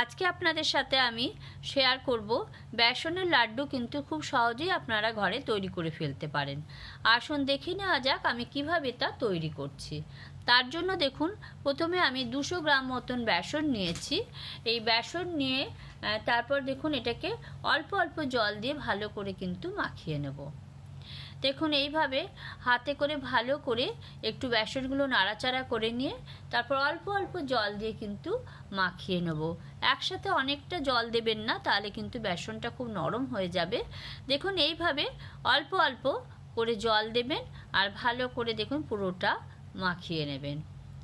আজকে আপনাদের সাথে আমি শেয়ার করব বেসনের লাড্ডু কিন্তু খুব সহজেই আপনারা ঘরে তৈরি করে ফেলতে পারেন আসুন দেখে নেওয়া যাক আমি কিভাবে তা তৈরি করছি তার জন্য দেখুন প্রথমে আমি দুশো গ্রাম মতন বেসন নিয়েছি এই বেসন নিয়ে তারপর দেখুন এটাকে অল্প অল্প জল দিয়ে ভালো করে কিন্তু মাখিয়ে নেবো দেখুন এইভাবে হাতে করে ভালো করে একটু বেসনগুলো নাড়াচাড়া করে নিয়ে তারপর অল্প অল্প জল দিয়ে কিন্তু মাখিয়ে নেব একসাথে অনেকটা জল দেবেন না তাহলে কিন্তু বেসনটা খুব নরম হয়ে যাবে দেখুন এইভাবে অল্প অল্প করে জল দেবেন আর ভালো করে দেখুন পুরোটা মাখিয়ে নেবেন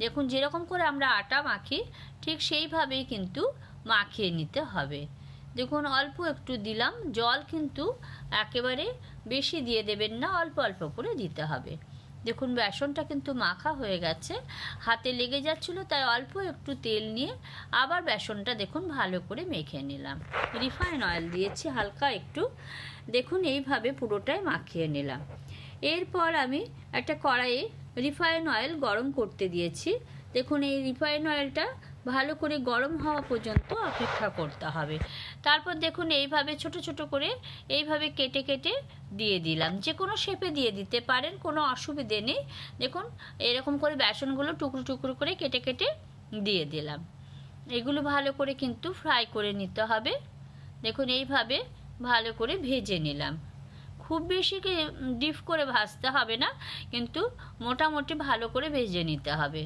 দেখুন যেরকম করে আমরা আটা মাখি ঠিক সেইভাবেই কিন্তু মাখিয়ে নিতে হবে দেখুন অল্প একটু দিলাম জল কিন্তু একেবারে বেশি দিয়ে দেবেন না অল্প অল্প করে দিতে হবে দেখুন বেসনটা কিন্তু মাখা হয়ে গেছে হাতে লেগে যাচ্ছিল তাই অল্প একটু তেল নিয়ে আবার বেসনটা দেখুন ভালো করে মেখে নিলাম রিফাইন অয়েল দিয়েছি হালকা একটু দেখুন এইভাবে পুরোটাই মাখিয়ে নিলাম এরপর আমি একটা কড়াইয়ে রিফাইন অয়েল গরম করতে দিয়েছি দেখুন এই রিফাইন অয়েলটা ভালো করে গরম হওয়া পর্যন্ত অপেক্ষা করতে হবে তারপর দেখুন এইভাবে ছোট ছোট করে এইভাবে কেটে কেটে দিয়ে দিলাম যে কোনো শেপে দিয়ে দিতে পারেন কোনো অসুবিধে নেই দেখুন এরকম করে বেসনগুলো টুকরো টুকরো করে কেটে কেটে দিয়ে দিলাম এগুলো ভালো করে কিন্তু ফ্রাই করে নিতে হবে দেখুন এইভাবে ভালো করে ভেজে নিলাম খুব বেশি ডিপ করে ভাজতে হবে না কিন্তু মোটামুটি ভালো করে ভেজে নিতে হবে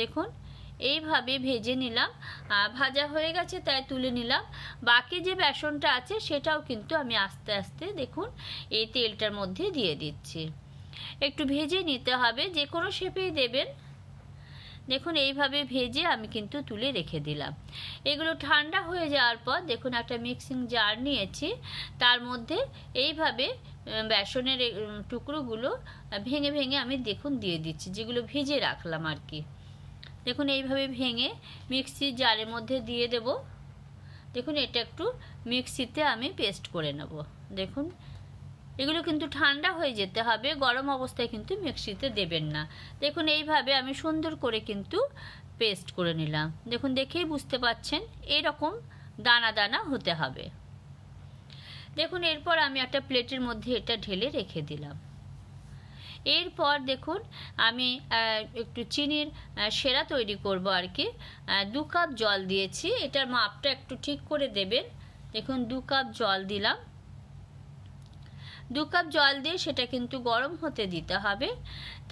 দেখুন এইভাবে ভেজে নিলাম ভাজা হয়ে গেছে তাই তুলে নিলাম বাকি যে বেসনটা আছে সেটাও কিন্তু আমি আস্তে আস্তে দেখুন এই তেলটার মধ্যে দিয়ে দিচ্ছি একটু ভেজে নিতে হবে যে কোনো শেপেই দেবেন দেখুন এইভাবে ভেজে আমি কিন্তু তুলে রেখে দিলাম এগুলো ঠান্ডা হয়ে যাওয়ার পর দেখুন একটা মিক্সিং জার নিয়েছি তার মধ্যে এইভাবে বেসনের টুকরোগুলো ভেঙে ভেঙে আমি দেখুন দিয়ে দিচ্ছি যেগুলো ভেজে রাখলাম আর কি দেখুন এইভাবে ভেঙে মিক্সির জারের মধ্যে দিয়ে দেব দেখুন এটা একটু মিক্সিতে আমি পেস্ট করে নেব দেখুন এগুলো কিন্তু ঠান্ডা হয়ে যেতে হবে গরম অবস্থায় কিন্তু মিক্সিতে দেবেন না দেখুন এইভাবে আমি সুন্দর করে কিন্তু পেস্ট করে নিলাম দেখুন দেখেই বুঝতে পাচ্ছেন এরকম দানা দানা হতে হবে দেখুন এরপর আমি একটা প্লেটের মধ্যে এটা ঢেলে রেখে দিলাম এরপর দেখুন আমি একটু চিনির সেরা তৈরি করব আর কি দু কাপ জল দিয়েছি এটার মাপটা একটু ঠিক করে দেবেন দেখুন দু কাপ জল দিলাম দু কাপ জল দিয়ে সেটা কিন্তু গরম হতে দিতে হবে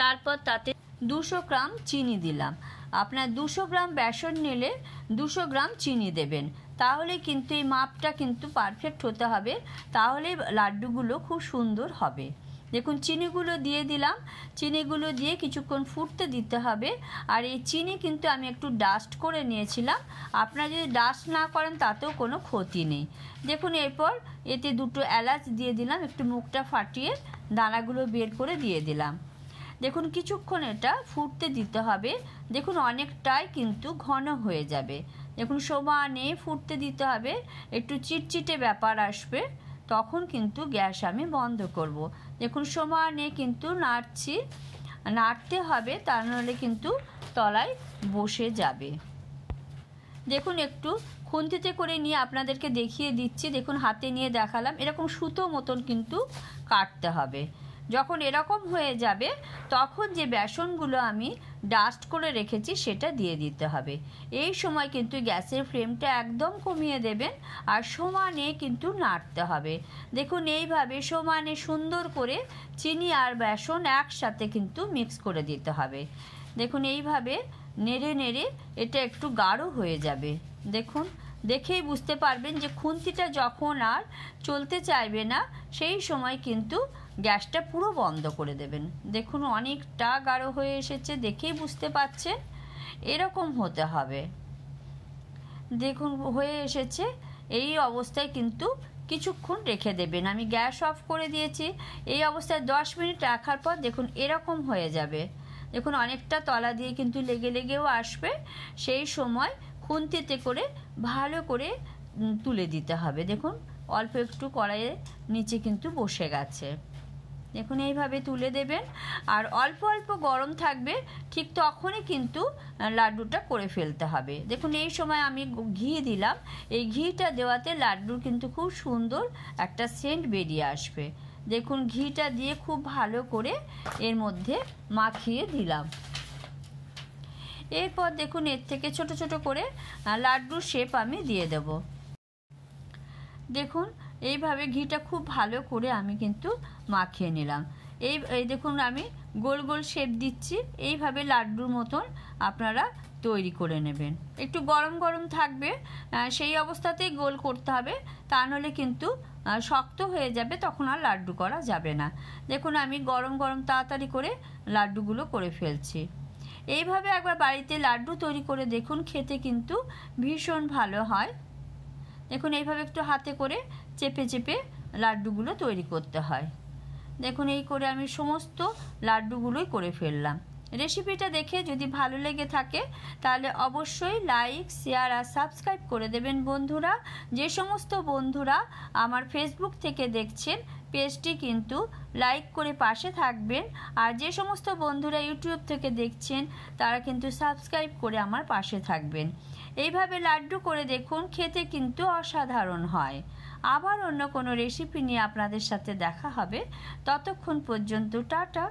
তারপর তাতে দুশো গ্রাম চিনি দিলাম আপনার দুশো গ্রাম বেসন নিলে দুশো গ্রাম চিনি দেবেন তাহলে কিন্তু এই মাপটা কিন্তু পারফেক্ট হতে হবে তাহলে লাড্ডুগুলো খুব সুন্দর হবে দেখুন চিনিগুলো দিয়ে দিলাম চিনিগুলো দিয়ে কিছুক্ষণ ফুটতে দিতে হবে আর এই চিনি কিন্তু আমি একটু ডাস্ট করে নিয়েছিলাম আপনারা যদি ডাস্ট না করেন তাতেও কোনো ক্ষতি নেই দেখুন এরপর এতে দুটো এলাচ দিয়ে দিলাম একটু মুখটা ফাটিয়ে দানাগুলো বের করে দিয়ে দিলাম দেখুন কিছুক্ষণ এটা ফুটতে দিতে হবে দেখুন অনেকটাই কিন্তু ঘন হয়ে যাবে দেখুন সমানে ফুটতে দিতে হবে একটু চিটচিটে ব্যাপার আসবে তখন কিন্তু গ্যাস আমি বন্ধ করব। দেখুন সময় নিয়ে কিন্তু নাড়ছি নাড়তে হবে তা নাহলে কিন্তু তলায় বসে যাবে দেখুন একটু খুন্তিতে করে নিয়ে আপনাদেরকে দেখিয়ে দিচ্ছি দেখুন হাতে নিয়ে দেখালাম এরকম সুতো মতন কিন্তু কাটতে হবে যখন এরকম হয়ে যাবে তখন যে বেসনগুলো আমি ডাস্ট করে রেখেছি সেটা দিয়ে দিতে হবে এই সময় কিন্তু গ্যাসের ফ্লেমটা একদম কমিয়ে দেবেন আর সমানে কিন্তু নাড়তে হবে দেখুন এইভাবে সমানে সুন্দর করে চিনি আর বেসন একসাথে কিন্তু মিক্স করে দিতে হবে দেখুন এইভাবে নেড়ে নেড়ে এটা একটু গাঢ় হয়ে যাবে দেখুন দেখেই বুঝতে পারবেন যে খুন্তিটা যখন আর চলতে চাইবে না সেই সময় কিন্তু গ্যাসটা পুরো বন্ধ করে দেবেন দেখুন অনেকটা গাঢ় হয়ে এসেছে দেখেই বুঝতে পারছেন এরকম হতে হবে দেখুন হয়ে এসেছে এই অবস্থায় কিন্তু কিছুক্ষণ রেখে দেবেন আমি গ্যাস অফ করে দিয়েছি এই অবস্থায় দশ মিনিট রাখার পর দেখুন এরকম হয়ে যাবে দেখুন অনেকটা তলা দিয়ে কিন্তু লেগে লেগেও আসবে সেই সময় খুন্তিতে করে ভালো করে তুলে দিতে হবে দেখুন অল্প একটু কড়াইয়ের নিচে কিন্তু বসে গেছে দেখুন এইভাবে তুলে দেবেন আর অল্প অল্প গরম থাকবে ঠিক তখনই কিন্তু লাড্ডুটা করে ফেলতে হবে দেখুন এই সময় আমি ঘি দিলাম এই ঘিটা দেওয়াতে লাড্ডুর কিন্তু খুব সুন্দর একটা সেন্ট বেরিয়ে আসবে দেখুন ঘিটা দিয়ে খুব ভালো করে এর মধ্যে মাখিয়ে দিলাম এরপর দেখুন এর থেকে ছোট ছোট করে লাড্ডুর শেপ আমি দিয়ে দেব দেখুন এইভাবে ঘিটা খুব ভালো করে আমি কিন্তু মাখিয়ে নিলাম এই এই দেখুন আমি গোল গোল শেপ দিচ্ছি এইভাবে লাড্ডুর মতন আপনারা তৈরি করে নেবেন একটু গরম গরম থাকবে সেই অবস্থাতেই গোল করতে হবে তা নাহলে কিন্তু শক্ত হয়ে যাবে তখন আর লাড্ডু করা যাবে না দেখুন আমি গরম গরম তাড়াতাড়ি করে লাড্ডুগুলো করে ফেলছি এইভাবে একবার বাড়িতে লাড্ডু তৈরি করে দেখুন খেতে কিন্তু ভীষণ ভালো হয় দেখুন এইভাবে একটু হাতে করে চেপে চেপে লাড্ডুগুলো তৈরি করতে হয় দেখুন এই করে আমি সমস্ত লাড্ডুগুলোই করে ফেললাম রেসিপিটা দেখে যদি ভালো লেগে থাকে তাহলে অবশ্যই লাইক শেয়ার আর সাবস্ক্রাইব করে দেবেন বন্ধুরা যে সমস্ত বন্ধুরা আমার ফেসবুক থেকে দেখছেন পেজটি কিন্তু লাইক করে পাশে থাকবেন আর যে সমস্ত বন্ধুরা ইউটিউব থেকে দেখছেন তারা কিন্তু সাবস্ক্রাইব করে আমার পাশে থাকবেন এইভাবে লাড্ডু করে দেখুন খেতে কিন্তু অসাধারণ হয় আবার অন্য কোনো রেসিপি নিয়ে আপনাদের সাথে দেখা হবে ততক্ষণ পর্যন্ত টাটা